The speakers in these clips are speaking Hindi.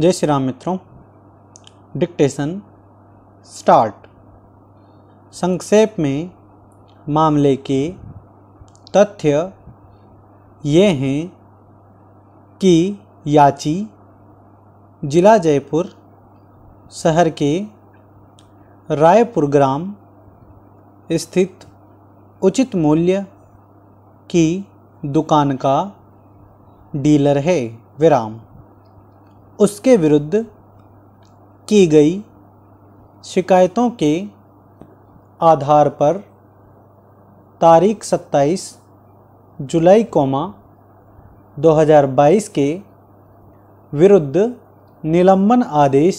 जय श्री राम मित्रों डिक्टेशन स्टार्ट संक्षेप में मामले के तथ्य ये हैं कि याची जिला जयपुर शहर के रायपुर ग्राम स्थित उचित मूल्य की दुकान का डीलर है विराम उसके विरुद्ध की गई शिकायतों के आधार पर तारीख 27 जुलाई कोमा 2022 के विरुद्ध निलंबन आदेश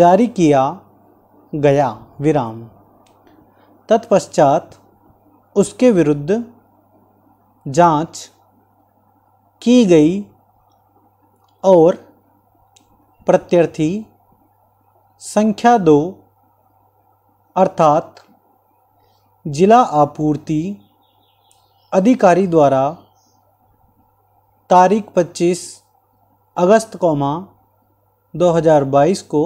जारी किया गया विराम तत्पश्चात उसके विरुद्ध जांच की गई और प्रत्यर्थी संख्या दो अर्थात जिला आपूर्ति अधिकारी द्वारा तारीख 25 अगस्त कौमा 2022 को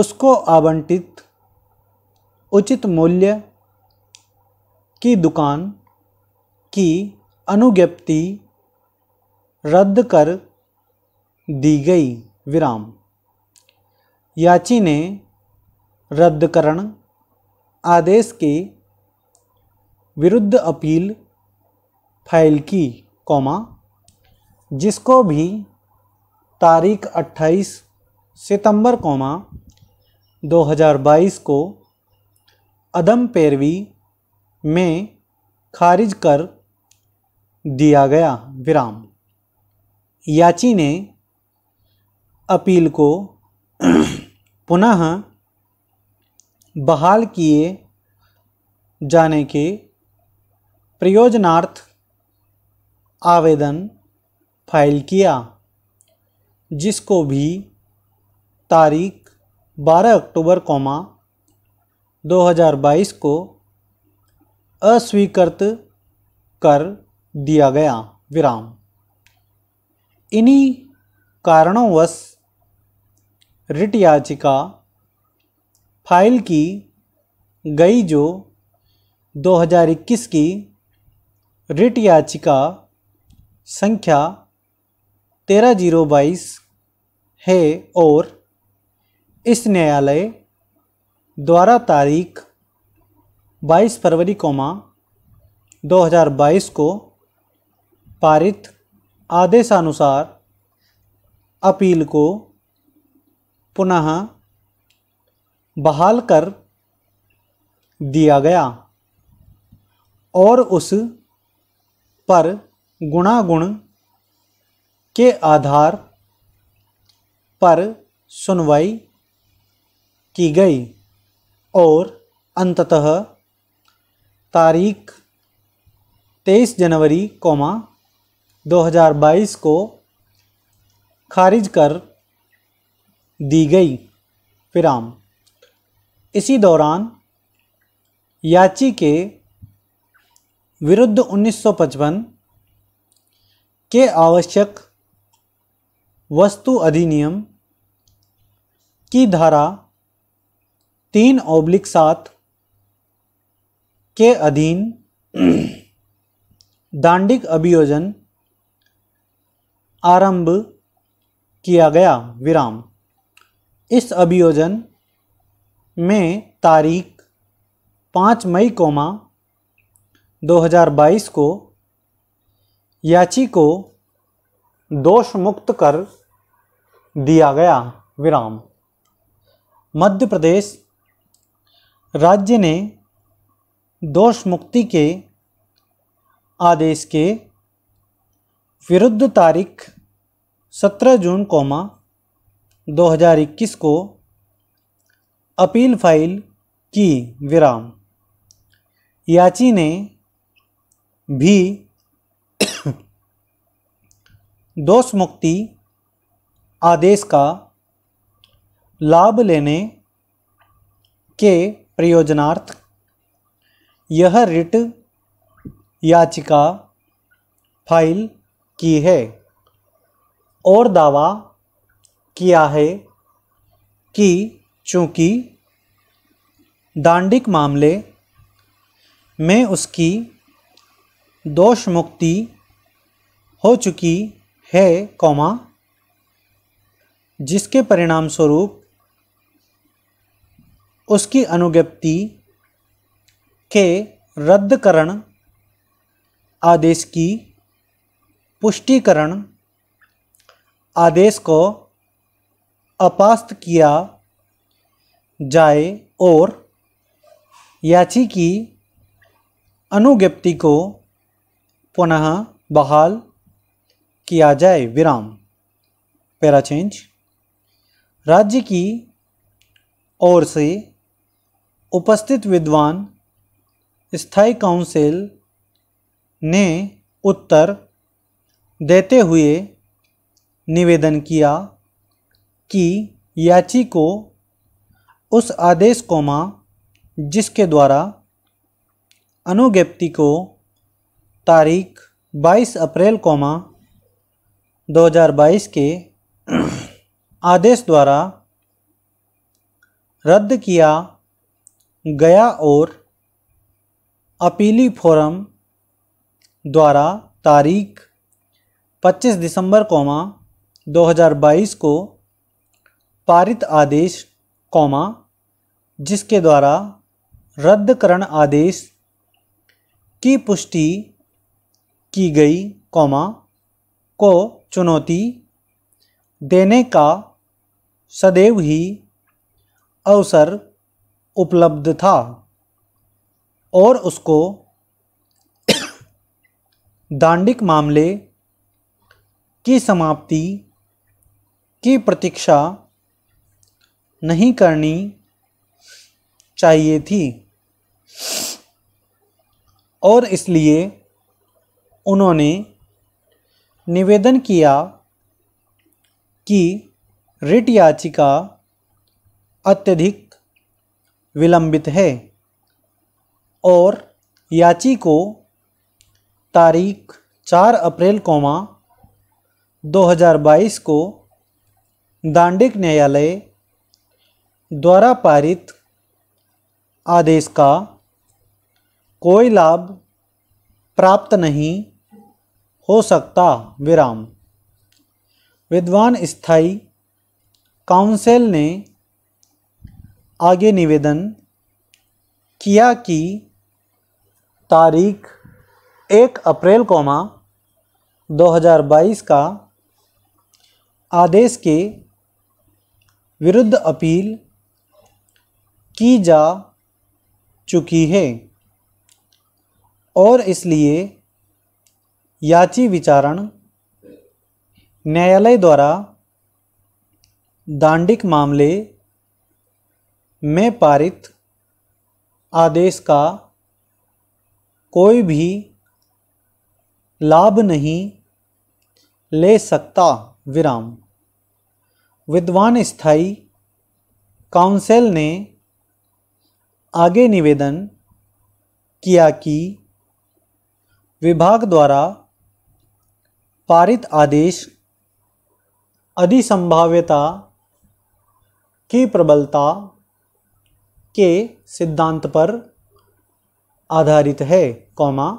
उसको आवंटित उचित मूल्य की दुकान की अनुज्ञप्ति रद्द कर दी गई विराम याची ने रद्दकरण आदेश के विरुद्ध अपील फाइल की कौमा जिसको भी तारीख 28 सितंबर कौमा 2022 को अदम पैरवी में खारिज कर दिया गया विराम याची ने अपील को पुनः बहाल किए जाने के प्रयोजनार्थ आवेदन फाइल किया जिसको भी तारीख 12 अक्टूबर कोमा 2022 को अस्वीकृत कर दिया गया विराम इन्हीं कारणोंवश रिट याचिका फाइल की गई जो 2021 की रिट याचिका संख्या तेरह जीरो बाईस है और इस न्यायालय द्वारा तारीख 22 फरवरी कोमा 2022 को पारित आदेशानुसार अपील को पुनः बहाल कर दिया गया और उस पर गुणागुण के आधार पर सुनवाई की गई और अंततः तारीख तेईस जनवरी, कौमा 2022 को खारिज कर दी गई फिराम इसी दौरान याची के विरुद्ध 1955 के आवश्यक वस्तु अधिनियम की धारा तीन ओब्लिक सात के अधीन दांडिक अभियोजन आरंभ किया गया विराम इस अभियोजन में तारीख पाँच मई कोमा 2022 को याची को दोष मुक्त कर दिया गया विराम मध्य प्रदेश राज्य ने दोष मुक्ति के आदेश के विरुद्ध तारीख 17 जून कोमा 2021 को अपील फाइल की विराम याची ने भी दोष मुक्ति आदेश का लाभ लेने के प्रयोजनार्थ यह रिट याचिका फाइल की है और दावा किया है कि चूंकि दांडिक मामले में उसकी दोष मुक्ति हो चुकी है कौमा जिसके परिणाम स्वरूप उसकी अनुज्ञप्ति के रद्दकरण आदेश की पुष्टिकरण आदेश को अपास्त किया जाए और याची की अनुज्ञप्ति को पुनः बहाल किया जाए विराम पैरा चेंज राज्य की ओर से उपस्थित विद्वान स्थायी काउंसिल ने उत्तर देते हुए निवेदन किया कि याची को उस आदेश कोमा जिसके द्वारा अनुज्ञप्ति को तारीख 22 अप्रैल कोमा 2022 के आदेश द्वारा रद्द किया गया और अपीली फोरम द्वारा तारीख पच्चीस दिसंबर कौमा बाईस को पारित आदेश कौमा जिसके द्वारा रद्दकरण आदेश की पुष्टि की गई कौमा को चुनौती देने का सदैव ही अवसर उपलब्ध था और उसको दांडिक मामले की समाप्ति की प्रतीक्षा नहीं करनी चाहिए थी और इसलिए उन्होंने निवेदन किया कि रिट याचिका अत्यधिक विलंबित है और याची को तारीख चार अप्रैल कोमा 2022 को दांडिक न्यायालय द्वारा पारित आदेश का कोई लाभ प्राप्त नहीं हो सकता विराम विद्वान स्थाई काउंसिल ने आगे निवेदन किया कि तारीख एक अप्रैल कोमा 2022 का आदेश के विरुद्ध अपील की जा चुकी है और इसलिए याची विचारण न्यायालय द्वारा दांडिक मामले में पारित आदेश का कोई भी लाभ नहीं ले सकता विराम विद्वान स्थायी काउंसिल ने आगे निवेदन किया कि विभाग द्वारा पारित आदेश अधिसंभाव्यता की प्रबलता के सिद्धांत पर आधारित है कौमा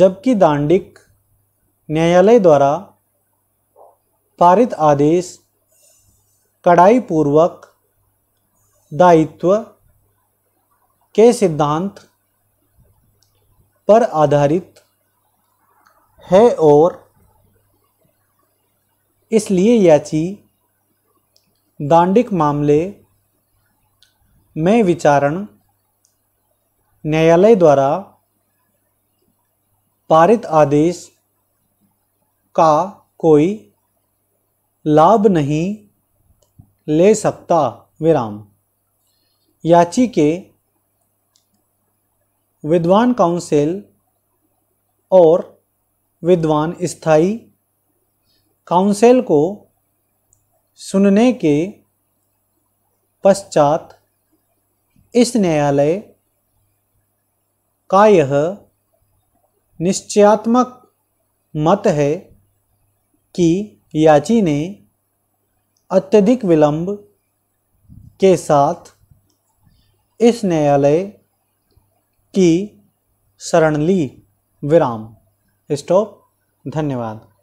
जबकि दांडिक न्यायालय द्वारा पारित आदेश कड़ाई पूर्वक दायित्व के सिद्धांत पर आधारित है और इसलिए याची दांडिक मामले में विचारण न्यायालय द्वारा पारित आदेश का कोई लाभ नहीं ले सकता विराम याची के विद्वान काउंसिल और विद्वान स्थाई काउंसिल को सुनने के पश्चात इस न्यायालय का यह निश्चयात्मक मत है कि याची ने अत्यधिक विलंब के साथ इस न्यायालय की शरण ली विराम स्टॉप धन्यवाद